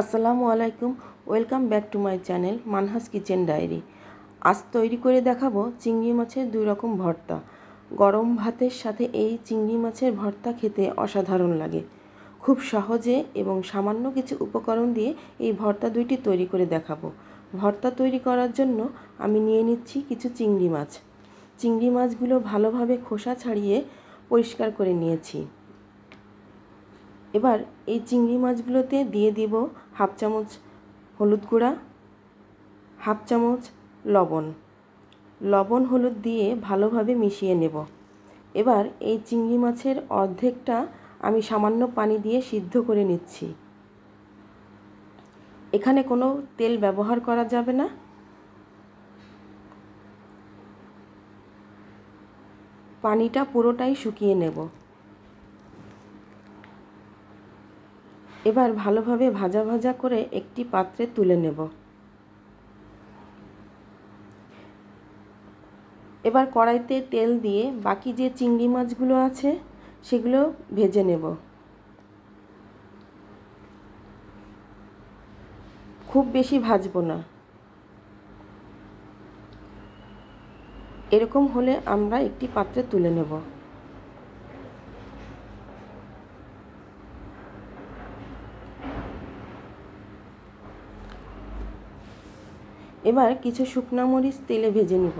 আসসালামু আলাইকুম welcome back to my channel Manha's kitchen diary আজ তৈরি করে দেখাবো চিংড়ি মাছের দুই রকম ভর্তা গরম ভাতের সাথে এই চিংড়ি মাছের ভর্তা খেতে অসাধারণ লাগে খুব সহজে এবং সামান্য কিছু উপকরণ দিয়ে এই ভর্তা দুইটি তৈরি করে দেখাবো ভর্তা তৈরি করার জন্য আমি নিয়ে নিচ্ছি কিছু চিংড়ি মাছ চিংড়ি মাছগুলো ভালোভাবে খোসা ছাড়িয়ে পরিষ্কার করে নিয়েছি এবার এই চিংড়ি মাছগুলোতে দিয়ে দিব হাফ চামচ হলুদ গুঁড়া হাফ চামচ লবণ লবণ হলুদ দিয়ে ভালোভাবে মিশিয়ে নেব এবার এই চিংড়ি মাছের অর্ধেকটা আমি সামান্য পানি দিয়ে সিদ্ধ করে নিচ্ছি এখানে কোনো তেল ব্যবহার করা যাবে না পানিটা পুরোটাই শুকিয়ে নেব এবার ভালোভাবে ভাজা ভাজা করে একটি পাত্রে তুলে নেব এবার কড়াইতে তেল দিয়ে বাকি যে চিংড়ি মাছগুলো আছে সেগুলো ভেজে নেব খুব বেশি ভাজবো না এরকম হলে আমরা একটি পাত্রে তুলে নেব এবার কিছু শুকনা মরিচ তেলে ভেজে নিব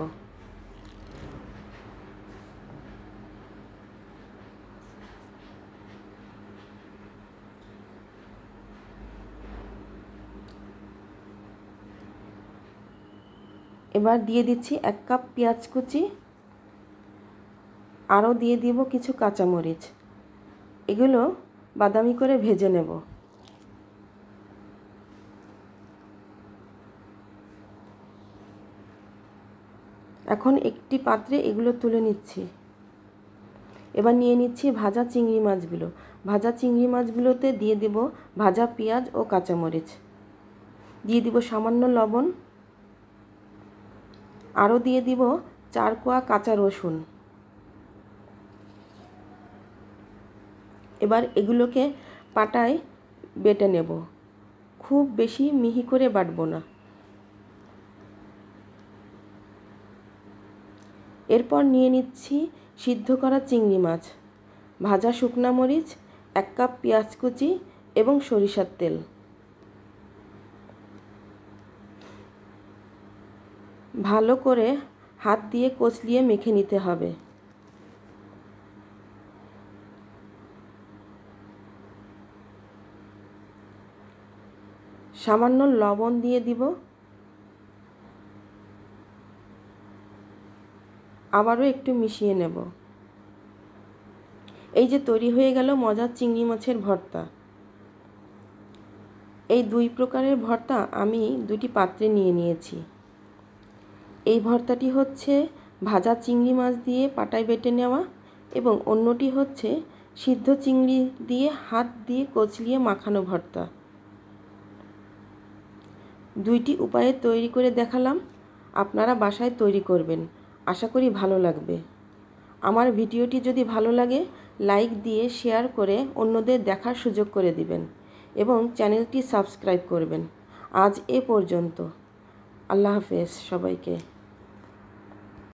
এবার দিয়ে দিচ্ছি এক কাপ পেঁয়াজ কুচি আরও দিয়ে দিব কিছু কাঁচামরিচ এগুলো বাদামি করে ভেজে নেব এখন একটি পাত্রে এগুলো তুলে নিচ্ছি এবার নিয়ে নিচ্ছি ভাজা চিংড়ি মাছগুলো ভাজা চিংড়ি মাছগুলোতে দিয়ে দেব ভাজা পেঁয়াজ ও কাঁচামরিচ দিয়ে দিব সামান্য লবণ আরও দিয়ে দিব চার কোয়া কাঁচা রসুন এবার এগুলোকে পাটায় বেটে নেব খুব বেশি মিহি করে বাটবো না এরপর নিয়ে নিচ্ছি সিদ্ধ করা চিংড়ি মাছ ভাজা শুকনা মরিচ এক কাপ পেঁয়াজ কুচি এবং সরিষার তেল ভালো করে হাত দিয়ে কচলিয়ে মেখে নিতে হবে সামান্য লবণ দিয়ে দিব আবারও একটু মিশিয়ে নেব এই যে তৈরি হয়ে গেল মজার চিংড়ি মাছের ভর্তা এই দুই প্রকারের ভর্তা আমি দুটি পাত্রে নিয়ে নিয়েছি এই ভর্তাটি হচ্ছে ভাজা চিংড়ি মাছ দিয়ে পাটায় বেটে নেওয়া এবং অন্যটি হচ্ছে সিদ্ধ চিংড়ি দিয়ে হাত দিয়ে কচলিয়ে মাখানো ভর্তা দুইটি উপায়ে তৈরি করে দেখালাম আপনারা বাসায় তৈরি করবেন আশা করি ভালো লাগবে আমার ভিডিওটি যদি ভালো লাগে লাইক দিয়ে শেয়ার করে অন্যদের দেখার সুযোগ করে দিবেন এবং চ্যানেলটি সাবস্ক্রাইব করবেন আজ এ পর্যন্ত আল্লাহ হাফেজ সবাইকে